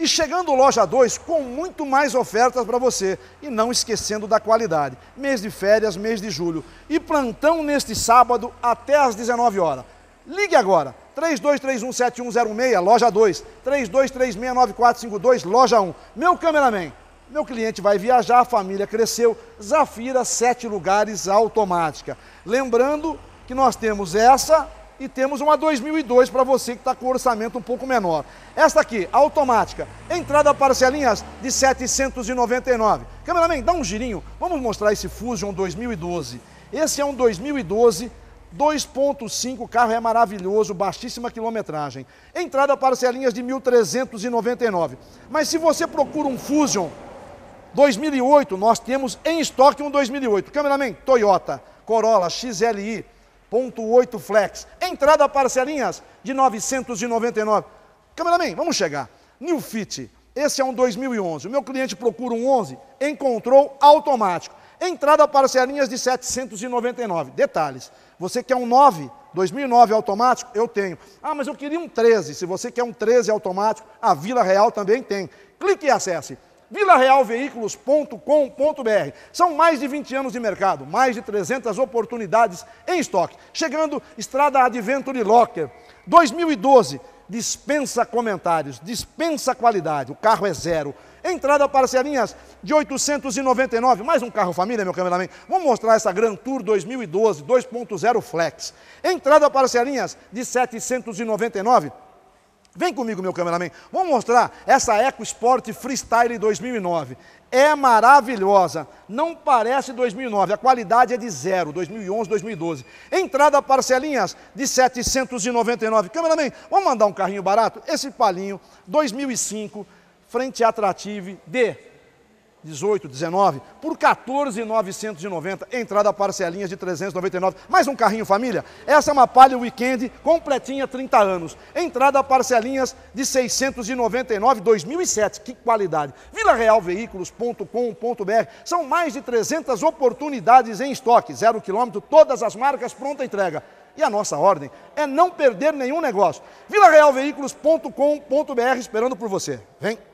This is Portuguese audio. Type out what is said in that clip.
E chegando loja 2 com muito mais ofertas para você e não esquecendo da qualidade. Mês de férias, mês de julho e plantão neste sábado até às 19 horas. Ligue agora 32317106, loja 2, 32369452, loja 1. Meu cameraman, meu cliente vai viajar, a família cresceu, Zafira sete lugares automática. Lembrando que nós temos essa e temos uma 2002 para você que está com orçamento um pouco menor. Esta aqui, automática, entrada parcelinhas de 799. Cameraman, dá um girinho, vamos mostrar esse Fusion 2012. Esse é um 2012 2.5, carro é maravilhoso, baixíssima quilometragem. Entrada parcelinhas de 1.399. Mas se você procura um Fusion 2008, nós temos em estoque um 2008. Cameraman, Toyota Corolla XLI 1,8 flex. Entrada parcelinhas de 999. Cameraman, vamos chegar. New Fit, esse é um 2011. O meu cliente procura um 11, encontrou automático. Entrada parcelinhas de 799. Detalhes, você quer um 9, 2009 automático? Eu tenho. Ah, mas eu queria um 13. Se você quer um 13 automático, a Vila Real também tem. Clique e acesse vilarealveículos.com.br. São mais de 20 anos de mercado, mais de 300 oportunidades em estoque. Chegando, Estrada Adventure Locker, 2012, dispensa comentários, dispensa qualidade, o carro é zero. Entrada parcelinhas de 899, mais um carro família, meu cameraman. Vamos mostrar essa Grand Tour 2012 2.0 Flex. Entrada parcelinhas de 799. Vem comigo, meu cameraman. Vamos mostrar essa Eco Sport Freestyle 2009. É maravilhosa. Não parece 2009. A qualidade é de zero. 2011, 2012. Entrada parcelinhas de 799. Cameraman, vamos mandar um carrinho barato? Esse palinho, 2005, frente atrativo de 18, 19, por 14,990, entrada parcelinhas de 399, mais um carrinho família. Essa é uma palha weekend completinha 30 anos. Entrada parcelinhas de 699, 2007, que qualidade. Vila são mais de 300 oportunidades em estoque, zero quilômetro, todas as marcas pronta entrega. E a nossa ordem é não perder nenhum negócio. Vila esperando por você. Vem!